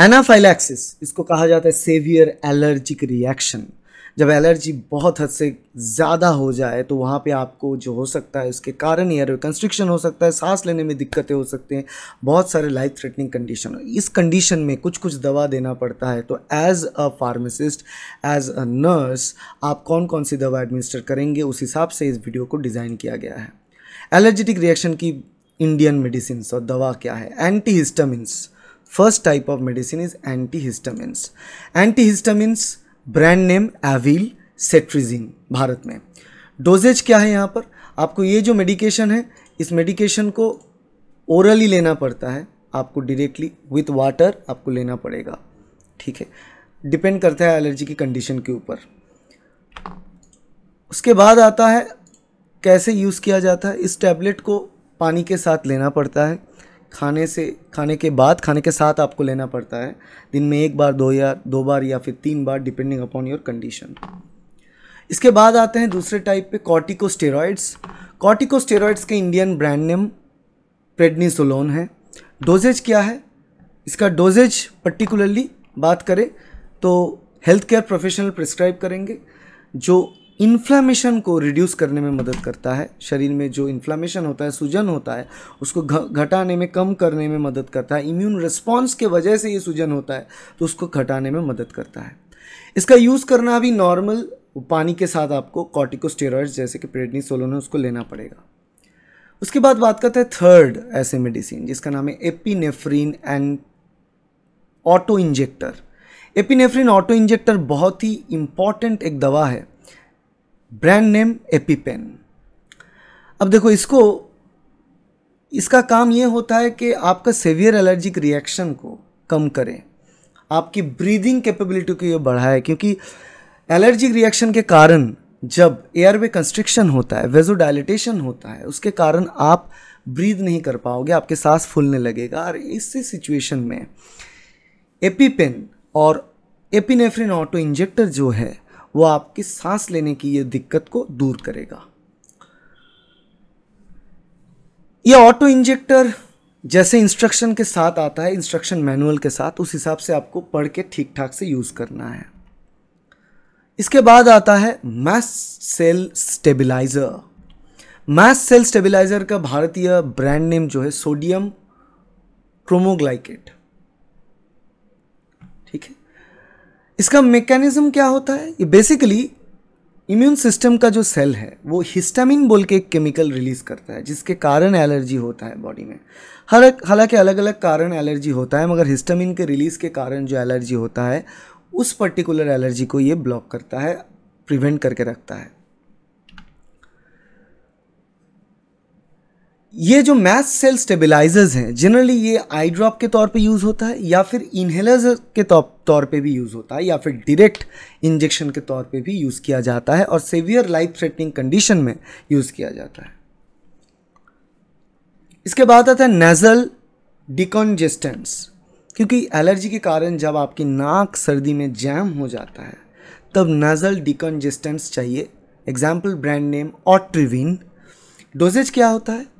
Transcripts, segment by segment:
Anaphylaxis इसको कहा जाता है सेवियर एलर्जिक रिएक्शन जब एलर्जी बहुत हद से ज़्यादा हो जाए तो वहाँ पे आपको जो हो सकता है उसके कारण एयर कंस्ट्रिक्शन हो सकता है सांस लेने में दिक्कतें हो सकती हैं बहुत सारे लाइफ थ्रेटनिंग कंडीशन इस कंडीशन में कुछ कुछ दवा देना पड़ता है तो as a pharmacist as a nurse आप कौन कौन सी दवा एडमिनिस्टर करेंगे उस हिसाब से इस वीडियो को डिज़ाइन किया गया है एलर्जेटिक रिएक्शन की इंडियन मेडिसिन और दवा क्या है anti histamines First type of medicine is antihistamines. Antihistamines brand name Avil cetirizine Bharat में डोजेज क्या है यहाँ पर आपको ये जो मेडिकेशन है इस मेडिकेशन को ओरली लेना पड़ता है आपको डायरेक्टली विथ वाटर आपको लेना पड़ेगा ठीक है डिपेंड करता है एलर्जी की कंडीशन के ऊपर उसके बाद आता है कैसे यूज़ किया जाता है इस टैबलेट को पानी के साथ लेना पड़ता है खाने से खाने के बाद खाने के साथ आपको लेना पड़ता है दिन में एक बार दो या दो बार या फिर तीन बार डिपेंडिंग अपॉन योर कंडीशन इसके बाद आते हैं दूसरे टाइप पे कॉर्टिको कॉर्टिकोस्टेरॉइड्स के इंडियन ब्रांड नेम प्रेडनीसोलोन है डोजेज क्या है इसका डोजेज पर्टिकुलरली बात करें तो हेल्थ केयर प्रोफेशनल प्रिस्क्राइब करेंगे जो इन्फ्लामेशन को रिड्यूस करने में मदद करता है शरीर में जो इन्फ्लामेशन होता है सूजन होता है उसको घटाने में कम करने में मदद करता है इम्यून रिस्पॉन्स के वजह से ये सूजन होता है तो उसको घटाने में मदद करता है इसका यूज़ करना भी नॉर्मल पानी के साथ आपको कॉर्टिकोस्टेरॉइड्स जैसे कि सोलोन है उसको लेना पड़ेगा उसके बाद बात करते हैं थर्ड ऐसे मेडिसिन जिसका नाम है epinephrine and auto injector epinephrine auto injector बहुत ही इंपॉर्टेंट एक दवा है ब्रांड नेम एपीपेन अब देखो इसको इसका काम ये होता है कि आपका सेवियर एलर्जिक रिएक्शन को कम करें आपकी ब्रीदिंग कैपेबिलिटी को ये बढ़ाए क्योंकि एलर्जिक रिएक्शन के कारण जब एयरवे कंस्ट्रिक्शन होता है वेजोडाइलिटेशन होता है उसके कारण आप ब्रीद नहीं कर पाओगे आपके सांस फूलने लगेगा और इसी सिचुएशन में एपीपेन और एपिनेफ्रिन ऑटो इंजेक्टर जो है वो आपकी सांस लेने की ये दिक्कत को दूर करेगा ये ऑटो इंजेक्टर जैसे इंस्ट्रक्शन के साथ आता है इंस्ट्रक्शन मैनुअल के साथ उस हिसाब से आपको पढ़ के ठीक ठाक से यूज़ करना है इसके बाद आता है mast cell stabiliser mast cell stabiliser का भारतीय ब्रांड नेम जो है सोडियम क्रोमोग्लाइकेट ठीक है इसका मेकेनिज्म क्या होता है ये बेसिकली इम्यून सिस्टम का जो सेल है वो हिस्टामिन बोल के एक केमिकल रिलीज़ करता है जिसके कारण एलर्जी होता है बॉडी में हर हालांकि अलग अलग कारण एलर्जी होता है मगर हिस्टामिन के रिलीज़ के कारण जो एलर्जी होता है उस पर्टिकुलर एलर्जी को ये ब्लॉक करता है प्रिवेंट करके रखता है ये जो मैस सेल स्टेबिलाईजर्स हैं जनरली ये आई ड्रॉप के तौर पे यूज़ होता है या फिर इनहेलर्स के तौर पे भी यूज़ होता है या फिर डायरेक्ट इंजेक्शन के तौर पे भी यूज़ किया जाता है और सेवियर लाइफ थ्रेटनिंग कंडीशन में यूज़ किया जाता है इसके बाद आता है नेज़ल डिकॉन्जेस्टेंस क्योंकि एलर्जी के कारण जब आपकी नाक सर्दी में जैम हो जाता है तब नज़ल डिकॉन्जेस्टेंस चाहिए example brand name Otrivin dosages क्या होता है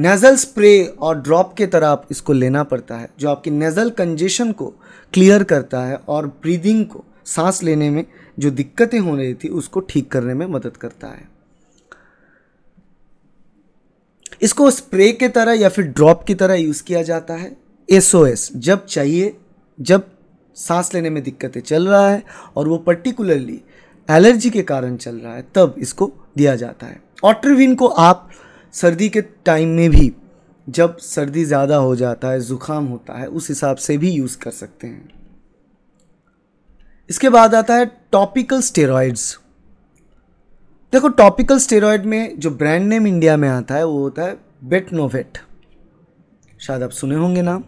नेज़ल स्प्रे और ड्रॉप के तरह आप इसको लेना पड़ता है जो आपकी नेज़ल कंजेशन को क्लियर करता है और ब्रीदिंग को सांस लेने में जो दिक्कतें हो रही थी उसको ठीक करने में मदद करता है इसको स्प्रे के तरह या फिर ड्रॉप की तरह यूज़ किया जाता है एस जब चाहिए जब सांस लेने में दिक्कतें चल रहा है और वो पर्टिकुलरली एलर्जी के कारण चल रहा है तब इसको दिया जाता है ऑट्रीविन को आप सर्दी के टाइम में भी जब सर्दी ज़्यादा हो जाता है ज़ुकाम होता है उस हिसाब से भी यूज़ कर सकते हैं इसके बाद आता है टॉपिकल स्टेरॉइड्स देखो टॉपिकल स्टेरॉयड में जो ब्रांड नेम इंडिया में आता है वो होता है बेटनोवेट शायद आप सुने होंगे नाम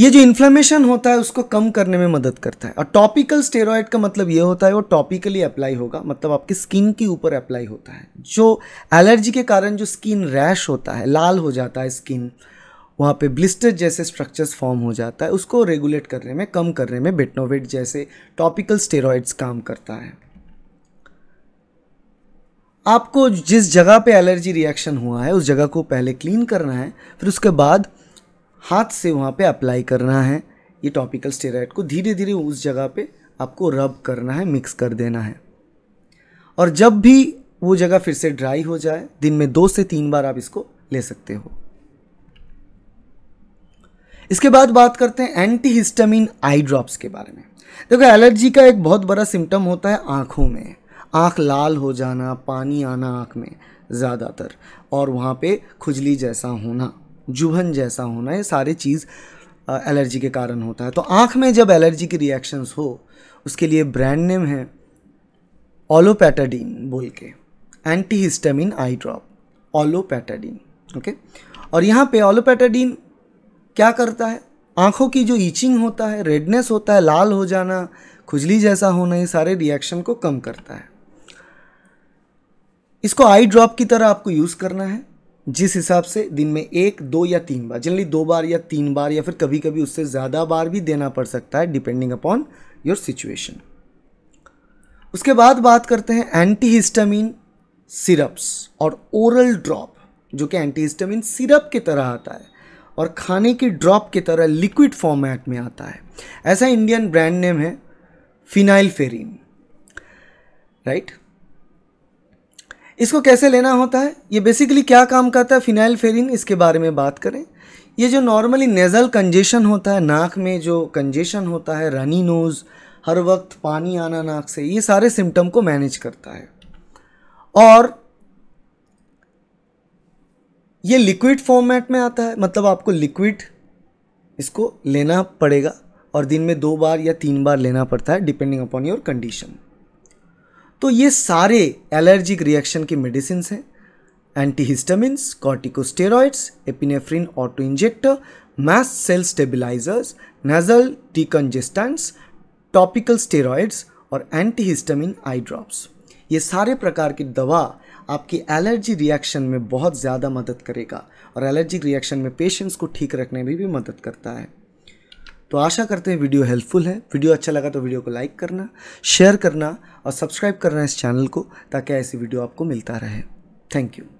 ये जो इन्फ्लेमेशन होता है उसको कम करने में मदद करता है और टॉपिकल स्टेरॉयड का मतलब ये होता है वो टॉपिकली अप्लाई होगा मतलब आपकी स्किन के ऊपर अप्लाई होता है जो एलर्जी के कारण जो स्किन रैश होता है लाल हो जाता है स्किन वहाँ पे ब्लिस्टर जैसे स्ट्रक्चर्स फॉर्म हो जाता है उसको रेगुलेट करने में कम करने में बेटनोवेट जैसे टॉपिकल स्टेरॉयड्स काम करता है आपको जिस जगह पे एलर्जी रिएक्शन हुआ है उस जगह को पहले क्लीन करना है फिर उसके बाद हाथ से वहाँ पे अप्लाई करना है ये टॉपिकल स्टेराइड को धीरे धीरे उस जगह पे आपको रब करना है मिक्स कर देना है और जब भी वो जगह फिर से ड्राई हो जाए दिन में दो से तीन बार आप इसको ले सकते हो इसके बाद बात करते हैं एंटी हिस्टामिन आई ड्रॉप्स के बारे में देखो एलर्जी का एक बहुत बड़ा सिम्टम होता है आँखों में आँख लाल हो जाना पानी आना आँख में ज़्यादातर और वहाँ पे खुजली जैसा होना जुभन जैसा होना ये सारे चीज़ एलर्जी के कारण होता है तो आँख में जब एलर्जी की रिएक्शंस हो उसके लिए ब्रांड नेम है ओलोपैटाडीन बोल के anti histamine eye drop olopatadine okay और यहाँ पे ओलोपैटाडीन क्या करता है आँखों की जो ईचिंग होता है रेडनेस होता है लाल हो जाना खुजली जैसा होना ये सारे रिएक्शन को कम करता है इसको आई ड्रॉप की तरह आपको यूज़ करना है जिस हिसाब से दिन में एक दो या तीन बार जनरली दो बार या तीन बार या फिर कभी कभी उससे ज़्यादा बार भी देना पड़ सकता है डिपेंडिंग अपॉन योर सिचुएशन उसके बाद बात करते हैं एंटी हिस्टामिन सिरप्स और ओरल ड्रॉप जो कि एंटी हिस्टामिन सिरप की तरह आता है और खाने की ड्रॉप की तरह लिक्विड फॉर्मेट में आता है ऐसा इंडियन ब्रांड नेम है फिनाइल फेरिन राइट इसको कैसे लेना होता है ये बेसिकली क्या काम करता है फिनाइल फेरिन इसके बारे में बात करें ये जो नॉर्मली नेज़ल कंजेशन होता है नाक में जो कंजेशन होता है रनी नोज़ हर वक्त पानी आना नाक से ये सारे सिम्टम को मैनेज करता है और ये लिक्विड फॉर्मेट में आता है मतलब आपको लिक्विड इसको लेना पड़ेगा और दिन में दो बार या तीन बार लेना पड़ता है डिपेंडिंग अपॉन योर कंडीशन तो ये सारे एलर्जिक रिएक्शन की मेडिसिन हैं antihistamines corticosteroids epinephrine auto injector mast cell stabilisers nasal decongestants topical steroids और एंटीहिस्टामिन आई ड्रॉप्स ये सारे प्रकार की दवा आपकी एलर्जी रिएक्शन में बहुत ज़्यादा मदद करेगा और एलर्जी रिएक्शन में पेशेंट्स को ठीक रखने में भी, भी मदद करता है तो आशा करते हैं वीडियो हेल्पफुल है वीडियो अच्छा लगा तो वीडियो को लाइक करना शेयर करना और सब्सक्राइब करना इस चैनल को ताकि ऐसी वीडियो आपको मिलता रहे थैंक यू